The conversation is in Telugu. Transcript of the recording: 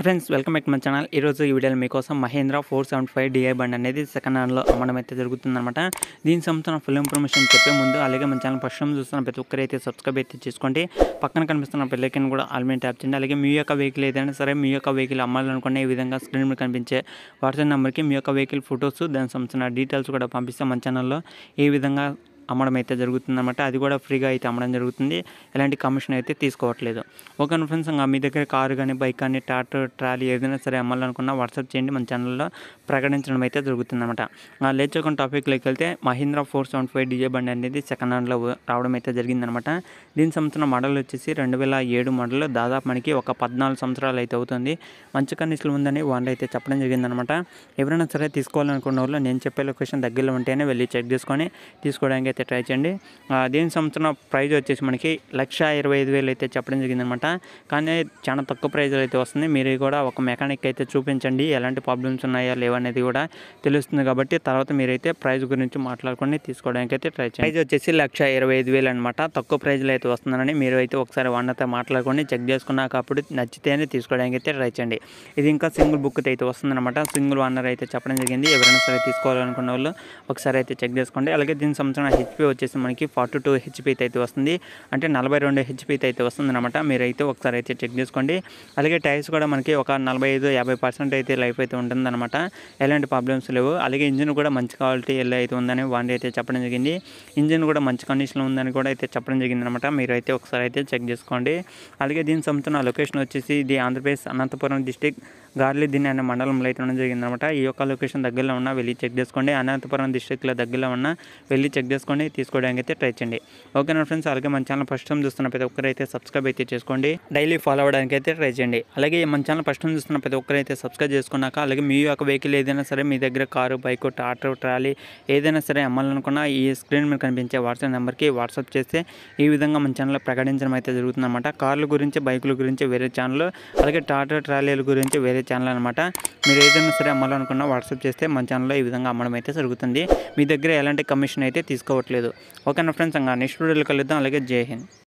ఫ్రెండ్స్ వెల్కమ్ బ్యాక్ మన ఛానల్ ఈరోజు ఈ వీడియోలో మీకోసం Mahindra four seventy five DI బండ్ అనేది సెకండ్ హ్యాండ్లో అమ్మడం అయితే జరుగుతుందన్నమాట దీని సంబంధించిన ఫుల్ ఇన్ఫర్మేషన్ చెప్పే ముందు అలాగే మన ఛానల్ ఫస్ట్ చూస్తున్న ప్రతి ఒక్కరైతే సబ్స్క్రైబ్ అయితే చేసుకోండి పక్కన కనిపిస్తున్న బెల్లైకన్ కూడా ఆల్మీ ట్యాప్ చేయండి అలాగే మీ యొక్క వెహికల్ ఏదైనా సరే మీ యొక్క వెహికల్ అమ్మాలనుకున్న ఈ విధంగా స్క్రీన్ మీద కనిపించే వాట్సాప్ నెంబర్కి మీ యొక్క వెహికల్ ఫొటోస్ దాని సంబంధించిన డీటెయిల్స్ కూడా పంపిస్తాం మన ఛానల్లో ఏ విధంగా అమ్మడం అయితే జరుగుతుందన్నమాట అది కూడా ఫ్రీగా అయితే అమ్మడం జరుగుతుంది ఎలాంటి కమిషన్ అయితే తీసుకోవట్లేదు ఓకే ఫ్రెండ్స్ ఇంకా మీ దగ్గర కారు కానీ బైక్ కానీ టాటర్ ట్రాలీ ఏదైనా సరే అమ్మాలనుకున్నా వాట్సాప్ చేయండి మన ఛానల్లో ప్రకటించడం అయితే జరుగుతుందన్నమాట ఒక టాపిక్లోకి వెళ్తే Mahindra four seven five DI బండి అనేది సెకండ్ హ్యాండ్లో రావడం అయితే జరిగిందనమాట దీని సంవత్సరం మోడల్ వచ్చేసి రెండు వేల ఏడు మోడల్ దాదాపు మనకి ఒక పద్నాలుగు సంవత్సరాలు అయితే అవుతుంది మంచి కండిషన్లు ఉందని వాళ్ళు అయితే చెప్పడం జరిగిందనమాట ఎవరైనా సరే తీసుకోవాలనుకున్న వాళ్ళు నేను చెప్పే లొకేషన్ దగ్గరలో ఉంటేనే వెళ్ళి చెక్ చేసుకొని తీసుకోవడానికి అయితే ట్రై చేయండి దీని సంవత్సరం ప్రైజ్ వచ్చేసి మనకి లక్ష ఇరవై ఐదు వేలు అయితే చెప్పడం జరిగిందనమాట కానీ చాలా తక్కువ ప్రైజ్లు అయితే వస్తుంది మీరు కూడా ఒక మెకానిక్ అయితే చూపించండి ఎలాంటి ప్రాబ్లమ్స్ ఉన్నాయా లేవనేది కూడా తెలుస్తుంది కాబట్టి తర్వాత మీరైతే ప్రైజ్ గురించి మాట్లాడుకొని తీసుకోవడానికి అయితే ట్రై చేయండి ప్రైజ్ వచ్చేసి లక్ష ఇరవై ఐదు వేలు అనమాట తక్కువ ప్రైజ్లు అయితే వస్తుందని మీరు అయితే ఒకసారి వన్నతో మాట్లాడుకొని చెక్ చేసుకున్నాక అప్పుడు నచ్చితేనే తీసుకోవడానికి అయితే ట్రై చేయండి ఇది ఇంకా సింగిల్ బుక్ అయితే వస్తుందన్నమాట సింగిల్ వన్నర్ అయితే చెప్పడం జరిగింది ఎవరైనా సరే తీసుకోవాలనుకున్న వాళ్ళు ఒకసారి అయితే చెక్ చేసుకోండి అలాగే దీని సంవత్సరం హెచ్పి వచ్చేసి మనకి ఫార్టీ టూ హెచ్పి అయితే వస్తుంది అంటే నలభై రెండు హెచ్పి అయితే వస్తుంది అనమాట మీరైతే ఒకసారి అయితే చెక్ చేసుకోండి అలాగే టైర్స్ కూడా మనకి ఒక నలభై ఐదు యాభై పర్సెంట్ అయితే లైఫ్ అయితే ఉంటుందన్నమాట ఎలాంటి ప్రాబ్లమ్స్ లేవు అలాగే ఇంజిన్ కూడా మంచి క్వాలిటీ ఎలా అయితే ఉందని వాడి అయితే చెప్పడం జరిగింది ఇంజిన్ కూడా మంచి కండిషన్లో ఉందని కూడా అయితే చెప్పడం జరిగింది అనమాట మీరు అయితే ఒకసారి అయితే చెక్ చేసుకోండి అలాగే దీనికి సంబంధించిన లొకేషన్ వచ్చేసి ఇది ఆంధ్రప్రదేశ్ అనంతపురం డిస్టిక్ గార్లీ దిన్ అనే మండలంలో అయితే ఉండడం జరిగిందనమాట ఈ యొక్క లొకేషన్ దగ్గరలో ఉన్న వెళ్ళి చెక్ చేసుకోండి అనంతపురం డిస్ట్రిక్ట్లో దగ్గరలో ఉన్న వెళ్ళి చెక్ చేసుకోండి తీసుకోవడానికి అయితే ట్రై చేయండి ఓకేనా ఫ్రెండ్స్ అలాగే మన ఛానల్ ఫస్ట్ టైం చూస్తున్న ప్రతి ఒక్కరైతే సబ్స్క్రైబ్ అయితే చేసుకోండి డైలీ ఫాలో అవ్వడానికి అయితే ట్రై చేయండి అలాగే మన ఛానల్ ఫస్ట్ టైం చూస్తున్న ప్రతి ఒక్కరైతే సబ్స్క్రైబ్ చేసుకున్నాక అలాగే మీ యొక్క వెహికల్ ఏదైనా సరే మీ దగ్గర కారు బైక్ ట్రాక్టర్ ట్రాలీ ఏదైనా సరే అమ్మాలనుకున్నా ఈ స్క్రీన్ మీద కనిపించే వాట్సాప్ నెంబర్కి వాట్సాప్ చేస్తే ఈ విధంగా మన ఛానల్లో ప్రకటించడం అయితే జరుగుతుందన్నమాట కార్ల గురించి బైకుల గురించి వేరే ఛానల్ అలాగే టాటా ట్రాలీల గురించి వేరే అమ్ముకునేది ఛానల్ అనమాట మీరు ఏదైనా సరే అమ్మాలనుకున్నా వాట్సాప్ చేస్తే మన ఛానల్లో ఈ విధంగా అమ్మడం అయితే జరుగుతుంది మీ దగ్గర ఎలాంటి కమిషన్ అయితే తీసుకోవట్లేదు ఓకేనా ఫ్రెండ్స్ అంగా నెక్స్ట్ వీడియోలో కలుద్దాం అలాగే జై హింద్